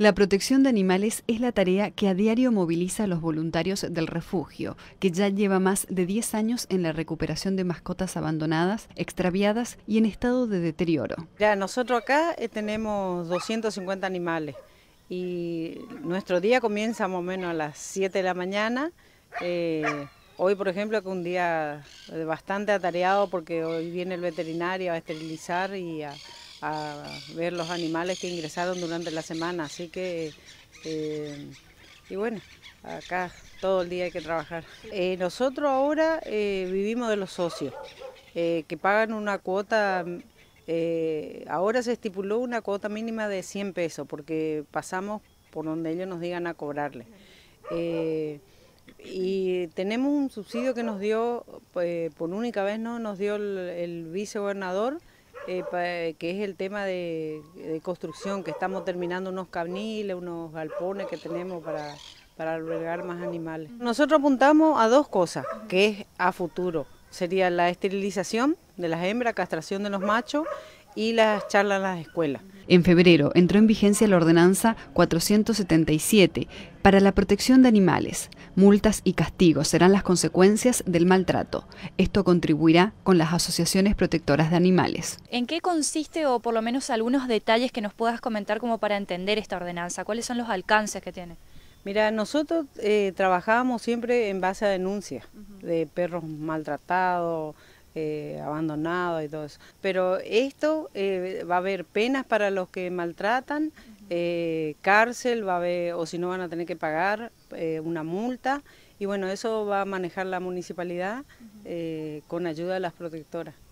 La protección de animales es la tarea que a diario moviliza a los voluntarios del refugio, que ya lleva más de 10 años en la recuperación de mascotas abandonadas, extraviadas y en estado de deterioro. Ya, nosotros acá eh, tenemos 250 animales y nuestro día comienza más o menos a las 7 de la mañana. Eh, hoy, por ejemplo, es un día bastante atareado porque hoy viene el veterinario a esterilizar y a a ver los animales que ingresaron durante la semana. Así que, eh, y bueno, acá todo el día hay que trabajar. Eh, nosotros ahora eh, vivimos de los socios, que pagan una cuota, ahora se estipuló una cuota mínima de 100 pesos, porque pasamos por donde ellos nos digan a cobrarle. y tenemos un subsidio que nos dio, por única vez no nos dio el vicegobernador, eh, eh, que es el tema de, construcción, que estamos terminando unos camniles, unos galpones que tenemos para, para albergar más animales. Nosotros apuntamos a dos cosas, que es a futuro. Sería la esterilización de las hembras, castración de los machos y las charlas en las escuelas. En febrero entró en vigencia la ordenanza 477 para la protección de animales. Multas y castigos serán las consecuencias del maltrato. Esto contribuirá con las asociaciones protectoras de animales. ¿En qué consiste o por lo menos algunos detalles que nos puedas comentar como para entender esta ordenanza? ¿Cuáles son los alcances que tiene? Mira, nosotros eh, trabajábamos siempre en base a denuncias de perros maltratados, eh, abandonado y todo eso. Pero esto eh, va a haber penas para los que maltratan, eh, cárcel, va a haber, o si no van a tener que pagar una multa. Y bueno, eso va a manejar la municipalidad con ayuda de las protectoras.